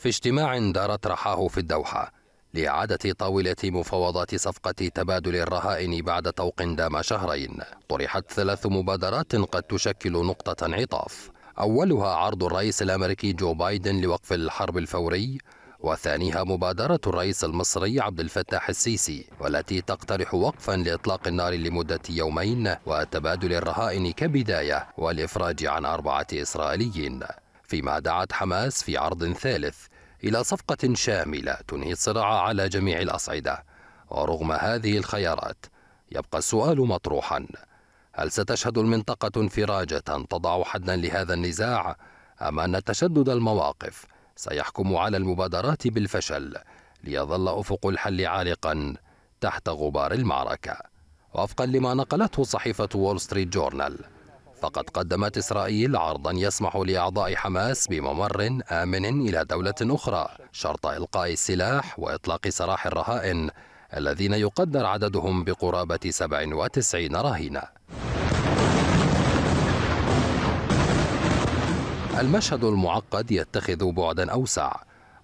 في اجتماع دارت رحاه في الدوحة لإعادة طاولة مفاوضات صفقة تبادل الرهائن بعد طوق دام شهرين طرحت ثلاث مبادرات قد تشكل نقطة انعطاف أولها عرض الرئيس الأمريكي جو بايدن لوقف الحرب الفوري وثانيها مبادرة الرئيس المصري عبد الفتاح السيسي والتي تقترح وقفا لإطلاق النار لمدة يومين وتبادل الرهائن كبداية والإفراج عن أربعة إسرائيليين فيما دعت حماس في عرض ثالث إلى صفقة شاملة تنهي الصراع على جميع الأصعدة ورغم هذه الخيارات يبقى السؤال مطروحا هل ستشهد المنطقة انفراجة تضع حدا لهذا النزاع أم أن تشدد المواقف سيحكم على المبادرات بالفشل ليظل أفق الحل عالقا تحت غبار المعركة وفقا لما نقلته صحيفة وول ستريت جورنال فقد قدمت إسرائيل عرضا يسمح لأعضاء حماس بممر آمن إلى دولة أخرى شرط إلقاء السلاح وإطلاق سراح الرهائن الذين يقدر عددهم بقرابة 97 رهينة المشهد المعقد يتخذ بعدا أوسع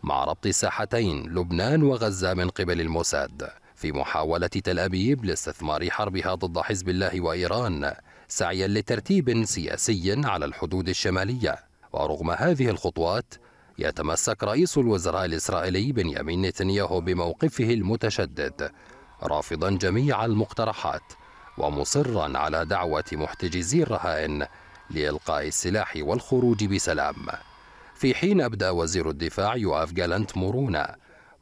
مع ربط ساحتين لبنان وغزة من قبل الموساد في محاولة تل أبيب لاستثمار حربها ضد حزب الله وإيران سعيا لترتيب سياسي على الحدود الشمالية ورغم هذه الخطوات يتمسك رئيس الوزراء الإسرائيلي بنيامين نتنياهو بموقفه المتشدد رافضا جميع المقترحات ومصرا على دعوة محتجزي الرهائن لإلقاء السلاح والخروج بسلام في حين أبدى وزير الدفاع يوآف جالنت مرونة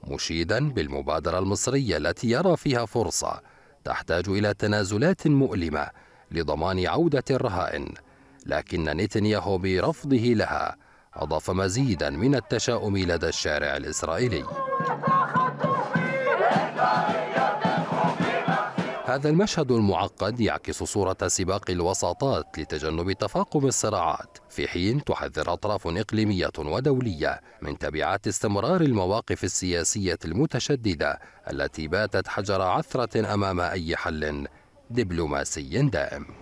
مشيدا بالمبادرة المصرية التي يرى فيها فرصة تحتاج إلى تنازلات مؤلمة لضمان عودة الرهائن لكن نتنياهو برفضه لها أضاف مزيدا من التشاؤم لدى الشارع الإسرائيلي هذا المشهد المعقد يعكس صورة سباق الوساطات لتجنب تفاقم الصراعات في حين تحذر أطراف إقليمية ودولية من تبعات استمرار المواقف السياسية المتشددة التي باتت حجر عثرة أمام أي حل دبلوماسي دائم